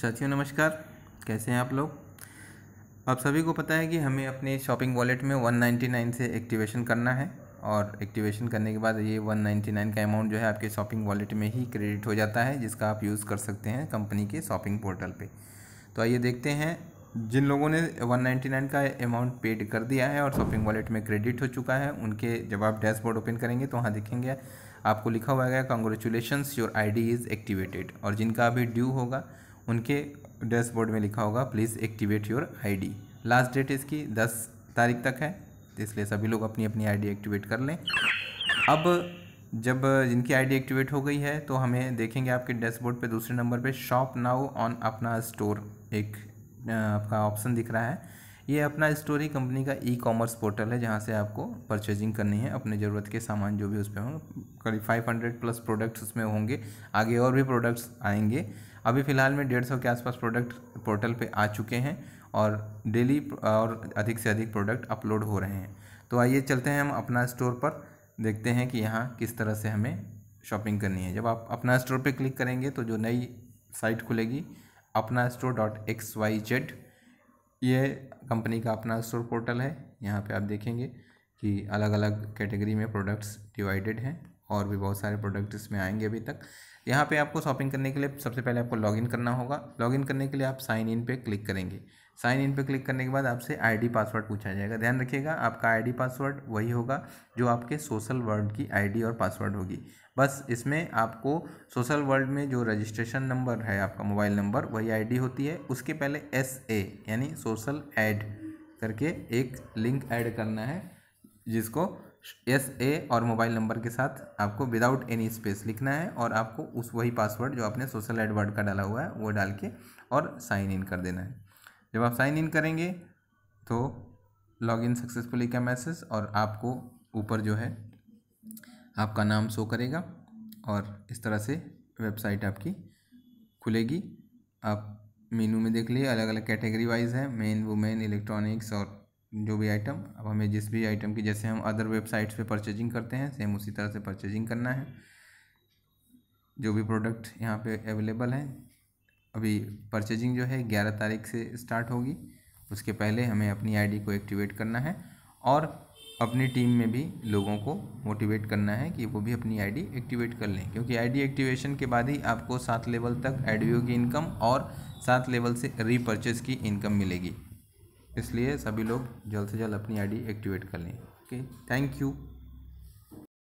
साथियों नमस्कार कैसे हैं आप लोग आप सभी को पता है कि हमें अपने शॉपिंग वॉलेट में 199 से एक्टिवेशन करना है और एक्टिवेशन करने के बाद ये 199 का अमाउंट जो है आपके शॉपिंग वॉलेट में ही क्रेडिट हो जाता है जिसका आप यूज़ कर सकते हैं कंपनी के शॉपिंग पोर्टल पे तो आइए देखते हैं जिन लोगों ने वन का अमाउंट पेड कर दिया है और शॉपिंग वॉलेट में क्रेडिट हो चुका है उनके जब आप डैशबोर्ड ओपन करेंगे तो वहाँ देखेंगे आपको लिखा हुआ है congratulation your ID is activated और जिनका अभी ड्यू होगा उनके डैशबोर्ड में लिखा होगा please activate your ID last date इसकी दस तारीख तक है तो इसलिए सभी लोग अपनी अपनी आईडी एक्टिवेट कर लें अब जब जिनकी आईडी एक्टिवेट हो गई है तो हमें देखेंगे आपके डैशबोर्ड पे दूसरे नंबर पे shop now on Apna store एक आपका ऑप्शन दिख रहा है ये अपना स्टोर ही कंपनी का ई कॉमर्स पोर्टल है जहाँ से आपको परचेजिंग करनी है अपने ज़रूरत के सामान जो भी उस पर होंगे करीब फाइव हंड्रेड प्लस प्रोडक्ट्स उसमें होंगे आगे और भी प्रोडक्ट्स आएंगे अभी फ़िलहाल में डेढ़ सौ के आसपास प्रोडक्ट पोर्टल पे आ चुके हैं और डेली और अधिक से अधिक प्रोडक्ट अपलोड हो रहे हैं तो आइए चलते हैं हम अपना स्टोर पर देखते हैं कि यहाँ किस तरह से हमें शॉपिंग करनी है जब आप अपना स्टोर पर क्लिक करेंगे तो जो नई साइट खुलेगी Apna store dot X Y Z ये कंपनी का अपना स्टोर पोर्टल है यहाँ पे आप देखेंगे कि अलग अलग कैटेगरी में प्रोडक्ट्स डिवाइडेड हैं और भी बहुत सारे प्रोडक्ट इसमें आएंगे अभी तक यहाँ पे आपको शॉपिंग करने के लिए सबसे पहले आपको लॉगिन करना होगा लॉगिन करने के लिए आप साइन इन पे क्लिक करेंगे साइन इन पे क्लिक करने के बाद आपसे आईडी पासवर्ड पूछा जाएगा ध्यान रखिएगा आपका आईडी पासवर्ड वही होगा जो आपके सोशल वर्ल्ड की आईडी और पासवर्ड होगी बस इसमें आपको सोशल वर्ल्ड में जो रजिस्ट्रेशन नंबर है आपका मोबाइल नंबर वही आई होती है उसके पहले एस ए यानी सोशल ऐड करके एक लिंक ऐड करना है जिसको एस ए और मोबाइल नंबर के साथ आपको विदाउट एनी स्पेस लिखना है और आपको उस वही पासवर्ड जो आपने सोशल एडवर्ड का डाला हुआ है वो डाल के और साइन इन कर देना है जब आप साइन इन करेंगे तो लॉग इन सक्सेसफुली का मैसेज और आपको ऊपर जो है आपका नाम शो करेगा और इस तरह से वेबसाइट आपकी खुलेगी आप मेनू में देख लिए अलग अलग कैटेगरी वाइज है मेन वुमेन इलेक्ट्रॉनिक्स और जो भी आइटम अब हमें जिस भी आइटम की जैसे हम अदर वेबसाइट्स पे परचेजिंग करते हैं सेम उसी तरह से परचेजिंग करना है जो भी प्रोडक्ट यहाँ पे अवेलेबल हैं अभी परचेजिंग जो है ग्यारह तारीख से स्टार्ट होगी उसके पहले हमें अपनी आईडी को एक्टिवेट करना है और अपनी टीम में भी लोगों को मोटिवेट करना है कि वो भी अपनी आई एक्टिवेट कर लें क्योंकि आई एक्टिवेशन के बाद ही आपको सात लेवल तक एडवियो की इनकम और सात लेवल से रीपर्चेज की इनकम मिलेगी इसलिए सभी लोग जल्द से जल्द अपनी आईडी एक्टिवेट कर लें ओके थैंक यू